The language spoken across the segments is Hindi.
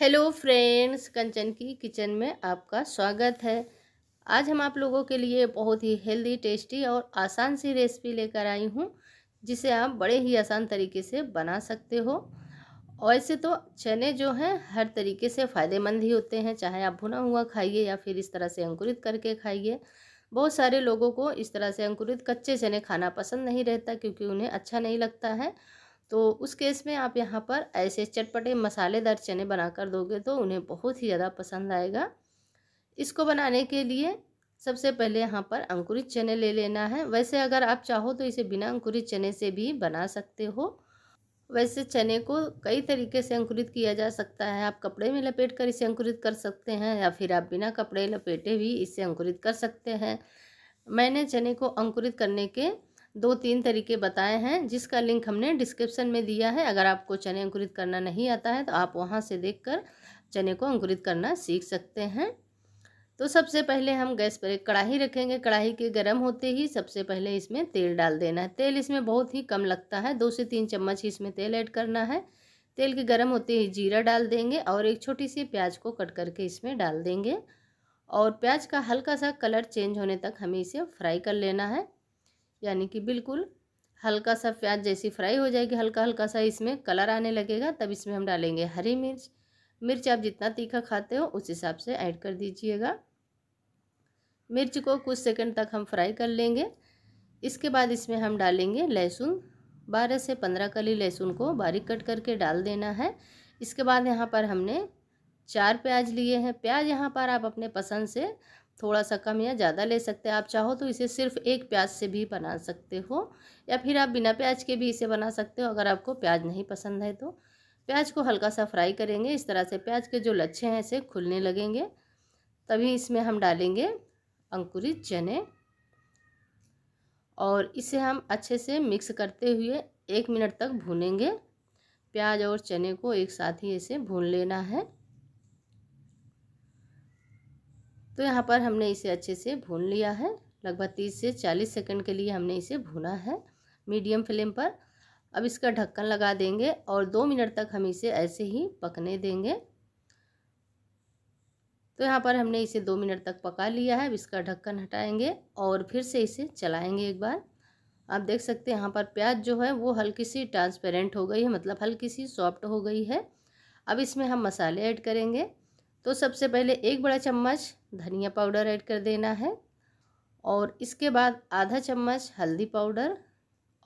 हेलो फ्रेंड्स कंचन की किचन में आपका स्वागत है आज हम आप लोगों के लिए बहुत ही हेल्दी टेस्टी और आसान सी रेसिपी लेकर आई हूँ जिसे आप बड़े ही आसान तरीके से बना सकते हो वैसे तो चने जो हैं हर तरीके से फ़ायदेमंद ही होते हैं चाहे आप भुना हुआ खाइए या फिर इस तरह से अंकुरित करके खाइए बहुत सारे लोगों को इस तरह से अंकुरित कच्चे चने खाना पसंद नहीं रहता क्योंकि उन्हें अच्छा नहीं लगता है तो उस केस में आप यहाँ पर ऐसे चटपटे मसालेदार चने बनाकर दोगे तो उन्हें बहुत ही ज़्यादा पसंद आएगा इसको बनाने के लिए सबसे पहले यहाँ पर अंकुरित चने ले लेना है वैसे अगर आप चाहो तो इसे बिना अंकुरित चने से भी बना सकते हो वैसे चने को कई तरीके से अंकुरित किया जा सकता है आप कपड़े में लपेट कर इसे अंकुरित कर सकते हैं या फिर आप बिना कपड़े लपेटे भी इसे अंकुरित कर सकते हैं मैंने चने को अंकुरित करने के दो तीन तरीके बताए हैं जिसका लिंक हमने डिस्क्रिप्शन में दिया है अगर आपको चने अंकुरित करना नहीं आता है तो आप वहाँ से देख कर चने को अंकुरित करना सीख सकते हैं तो सबसे पहले हम गैस पर एक कढ़ाई रखेंगे कढ़ाई के गर्म होते ही सबसे पहले इसमें तेल डाल देना है तेल इसमें बहुत ही कम लगता है दो से तीन चम्मच ही इसमें तेल ऐड करना है तेल के गर्म होते ही जीरा डाल देंगे और एक छोटी सी प्याज को कट करके इसमें डाल देंगे और प्याज का हल्का सा कलर चेंज होने तक हमें इसे फ्राई कर लेना है यानी कि बिल्कुल हल्का सा प्याज जैसी फ्राई हो जाएगी हल्का हल्का सा इसमें कलर आने लगेगा तब इसमें हम डालेंगे हरी मिर्च मिर्च आप जितना तीखा खाते हो उस हिसाब से ऐड कर दीजिएगा मिर्च को कुछ सेकंड तक हम फ्राई कर लेंगे इसके बाद इसमें हम डालेंगे लहसुन बारह से पंद्रह कली लहसुन को बारीक कट करके डाल देना है इसके बाद यहाँ पर हमने चार प्याज लिए हैं प्याज यहाँ पर आप अपने पसंद से थोड़ा सा कम या ज़्यादा ले सकते हैं आप चाहो तो इसे सिर्फ एक प्याज से भी बना सकते हो या फिर आप बिना प्याज के भी इसे बना सकते हो अगर आपको प्याज नहीं पसंद है तो प्याज को हल्का सा फ्राई करेंगे इस तरह से प्याज के जो लच्छे हैं इसे खुलने लगेंगे तभी इसमें हम डालेंगे अंकुरित चने और इसे हम अच्छे से मिक्स करते हुए एक मिनट तक भूनेंगे प्याज और चने को एक साथ ही इसे भून लेना है तो यहाँ पर हमने इसे अच्छे से भून लिया है लगभग तीस से चालीस सेकंड के लिए हमने इसे भुना है मीडियम फ्लेम पर अब इसका ढक्कन लगा देंगे और दो मिनट तक हम इसे ऐसे ही पकने देंगे तो यहाँ पर हमने इसे दो मिनट तक पका लिया है अब इसका ढक्कन हटाएंगे और फिर से इसे चलाएंगे एक बार आप देख सकते हैं यहाँ पर प्याज जो है वो हल्की सी ट्रांसपेरेंट हो गई है मतलब हल्की सी सॉफ्ट हो गई है अब इसमें हम मसाले ऐड करेंगे तो सबसे पहले एक बड़ा चम्मच धनिया पाउडर ऐड कर देना है और इसके बाद आधा चम्मच हल्दी पाउडर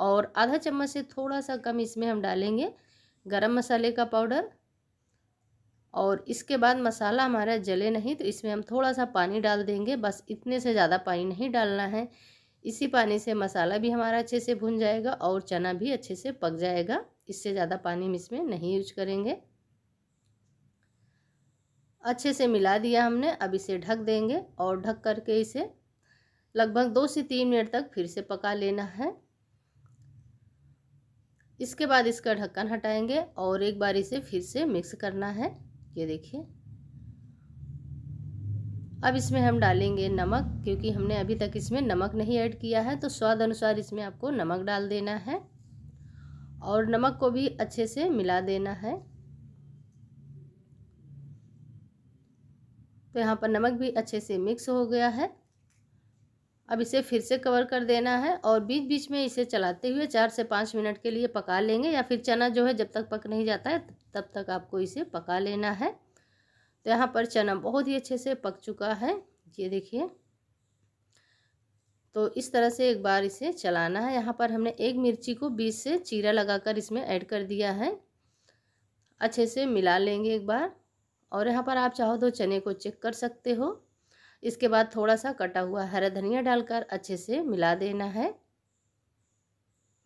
और आधा चम्मच से थोड़ा सा कम इसमें हम डालेंगे गरम मसाले का पाउडर और इसके बाद मसाला हमारा जले नहीं तो इसमें हम थोड़ा सा पानी डाल देंगे बस इतने से ज़्यादा पानी नहीं डालना है इसी पानी से मसाला भी हमारा अच्छे से भुन जाएगा और चना भी अच्छे से पक जाएगा इससे ज़्यादा पानी हम इसमें नहीं यूज करेंगे अच्छे से मिला दिया हमने अब इसे ढक देंगे और ढक करके इसे लगभग दो से तीन मिनट तक फिर से पका लेना है इसके बाद इसका ढक्कन हटाएंगे और एक बार इसे फिर से मिक्स करना है ये देखिए अब इसमें हम डालेंगे नमक क्योंकि हमने अभी तक इसमें नमक नहीं ऐड किया है तो स्वाद अनुसार इसमें आपको नमक डाल देना है और नमक को भी अच्छे से मिला देना है तो यहाँ पर नमक भी अच्छे से मिक्स हो गया है अब इसे फिर से कवर कर देना है और बीच बीच में इसे चलाते हुए चार से पाँच मिनट के लिए पका लेंगे या फिर चना जो है जब तक पक नहीं जाता है तब तक आपको इसे पका लेना है तो यहाँ पर चना बहुत ही अच्छे से पक चुका है ये देखिए तो इस तरह से एक बार इसे चलाना है यहाँ पर हमने एक मिर्ची को बीच से चीरा लगाकर इसमें ऐड कर दिया है अच्छे से मिला लेंगे एक बार और यहाँ पर आप चाहो तो चने को चेक कर सकते हो इसके बाद थोड़ा सा कटा हुआ हरा धनिया डालकर अच्छे से मिला देना है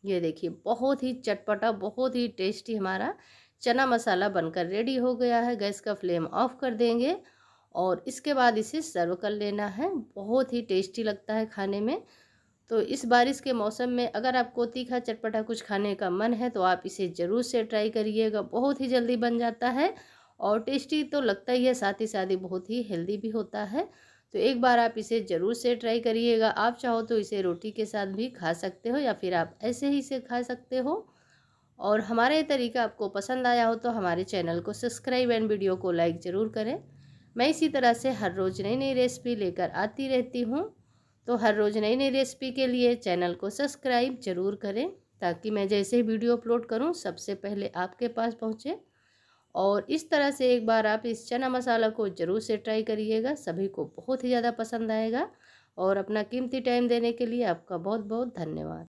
ये देखिए बहुत ही चटपटा बहुत ही टेस्टी हमारा चना मसाला बनकर रेडी हो गया है गैस का फ्लेम ऑफ कर देंगे और इसके बाद इसे सर्व कर लेना है बहुत ही टेस्टी लगता है खाने में तो इस बारिश के मौसम में अगर आपको तीखा चटपटा कुछ खाने का मन है तो आप इसे ज़रूर से ट्राई करिएगा बहुत ही जल्दी बन जाता है और टेस्टी तो लगता ही है साथ ही साथ ही बहुत ही हेल्दी भी होता है तो एक बार आप इसे ज़रूर से ट्राई करिएगा आप चाहो तो इसे रोटी के साथ भी खा सकते हो या फिर आप ऐसे ही इसे खा सकते हो और हमारा ये तरीका आपको पसंद आया हो तो हमारे चैनल को सब्सक्राइब एंड वीडियो को लाइक ज़रूर करें मैं इसी तरह से हर रोज़ नई नई रेसिपी लेकर आती रहती हूँ तो हर रोज़ नई नई रेसिपी के लिए चैनल को सब्सक्राइब ज़रूर करें ताकि मैं जैसे ही वीडियो अपलोड करूँ सबसे पहले आपके पास पहुँचे और इस तरह से एक बार आप इस चना मसाला को ज़रूर से ट्राई करिएगा सभी को बहुत ही ज़्यादा पसंद आएगा और अपना कीमती टाइम देने के लिए आपका बहुत बहुत धन्यवाद